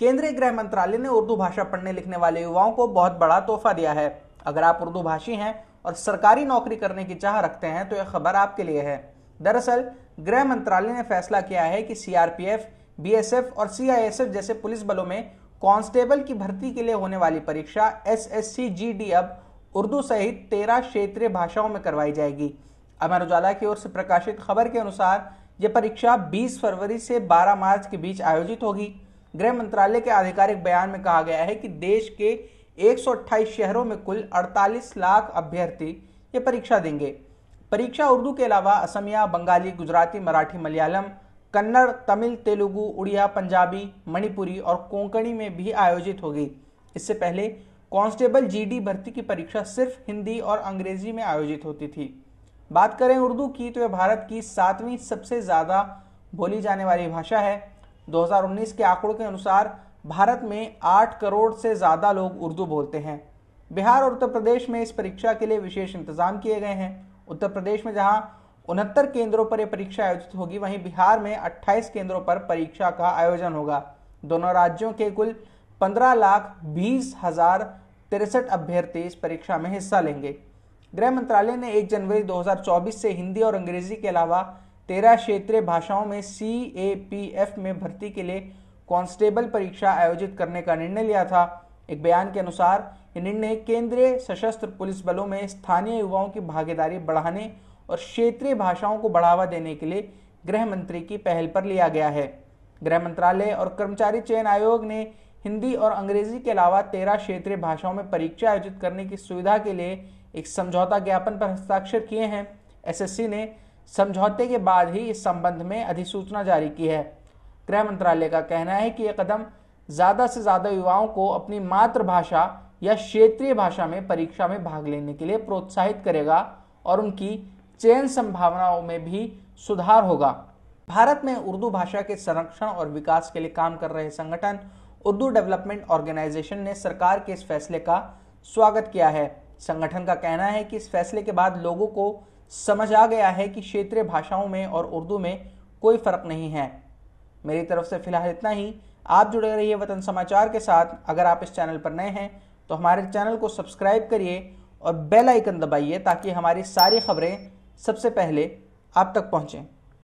केंद्रीय गृह मंत्रालय ने उर्दू भाषा पढ़ने लिखने वाले युवाओं को बहुत बड़ा तोहफा दिया है अगर आप उर्दू भाषी हैं और सरकारी नौकरी करने की चाह रखते हैं तो यह खबर आपके लिए है दरअसल गृह मंत्रालय ने फैसला किया है कि सीआरपीएफ बीएसएफ और सीआईएसएफ जैसे पुलिस बलों में कांस्टेबल की भर्ती के लिए होने वाली परीक्षा S S C G D अब उर्दू सहित तेरह क्षेत्रीय भाषाओं में करवाई जाएगी अमर उजाला की ओर से प्रकाशित खबर के अनुसार यह परीक्षा 20 फरवरी से 12 मार्च के बीच आयोजित होगी गृह मंत्रालय के आधिकारिक बयान में कहा गया है कि देश के एक शहरों में कुल 48 लाख अभ्यर्थी ये परीक्षा देंगे परीक्षा उर्दू के अलावा असमिया बंगाली गुजराती मराठी मलयालम कन्नड़ तमिल तेलुगु उड़िया पंजाबी मणिपुरी और कोंकणी में भी आयोजित होगी इससे पहले कांस्टेबल जीडी भर्ती की परीक्षा सिर्फ हिंदी और अंग्रेजी में आयोजित होती थी बात करें उर्दू की तो यह भारत की सातवीं सबसे ज़्यादा बोली जाने वाली भाषा है 2019 के आंकड़ों के अनुसार भारत में 8 करोड़ से ज़्यादा लोग उर्दू बोलते हैं बिहार और उत्तर प्रदेश में इस परीक्षा के लिए विशेष इंतजाम किए गए हैं उत्तर प्रदेश में जहां उनहत्तर केंद्रों पर यह परीक्षा आयोजित होगी वहीं बिहार में 28 केंद्रों पर परीक्षा का आयोजन होगा दोनों राज्यों के कुल पंद्रह लाख बीस हजार तिरसठ अभ्यर्थी इस परीक्षा में हिस्सा लेंगे गृह मंत्रालय ने 1 जनवरी 2024 से हिंदी और अंग्रेजी के अलावा तेरह क्षेत्रीय भाषाओं में सी ए पी एफ में भर्ती के लिए कांस्टेबल परीक्षा आयोजित करने का निर्णय लिया था एक बयान के अनुसार ये निर्णय केंद्रीय सशस्त्र पुलिस बलों में स्थानीय युवाओं की भागीदारी बढ़ाने और क्षेत्रीय भाषाओं को बढ़ावा देने के लिए गृह मंत्री की पहल पर लिया गया है गृह मंत्रालय और कर्मचारी चयन आयोग ने हिंदी और अंग्रेजी के अलावा तेरह क्षेत्रीय भाषाओं में परीक्षा आयोजित करने की सुविधा के लिए एक समझौता ज्ञापन पर हस्ताक्षर किए हैं एसएससी ने समझौते के बाद ही इस संबंध में अधिसूचना जारी की है गृह मंत्रालय का कहना है कि यह कदम ज़्यादा से ज़्यादा युवाओं को अपनी मातृभाषा या क्षेत्रीय भाषा में परीक्षा में भाग लेने के लिए प्रोत्साहित करेगा और उनकी चयन संभावनाओं में भी सुधार होगा भारत में उर्दू भाषा के संरक्षण और विकास के लिए काम कर रहे संगठन उर्दू डेवलपमेंट ऑर्गेनाइजेशन ने सरकार के इस फैसले का स्वागत किया है संगठन का कहना है कि इस फैसले के बाद लोगों को समझ आ गया है कि क्षेत्रीय भाषाओं में और उर्दू में कोई फ़र्क नहीं है मेरी तरफ से फ़िलहाल इतना ही आप जुड़े रहिए वतन समाचार के साथ अगर आप इस चैनल पर नए हैं तो हमारे चैनल को सब्सक्राइब करिए और बेल आइकन दबाइए ताकि हमारी सारी खबरें सबसे पहले आप तक पहुँचें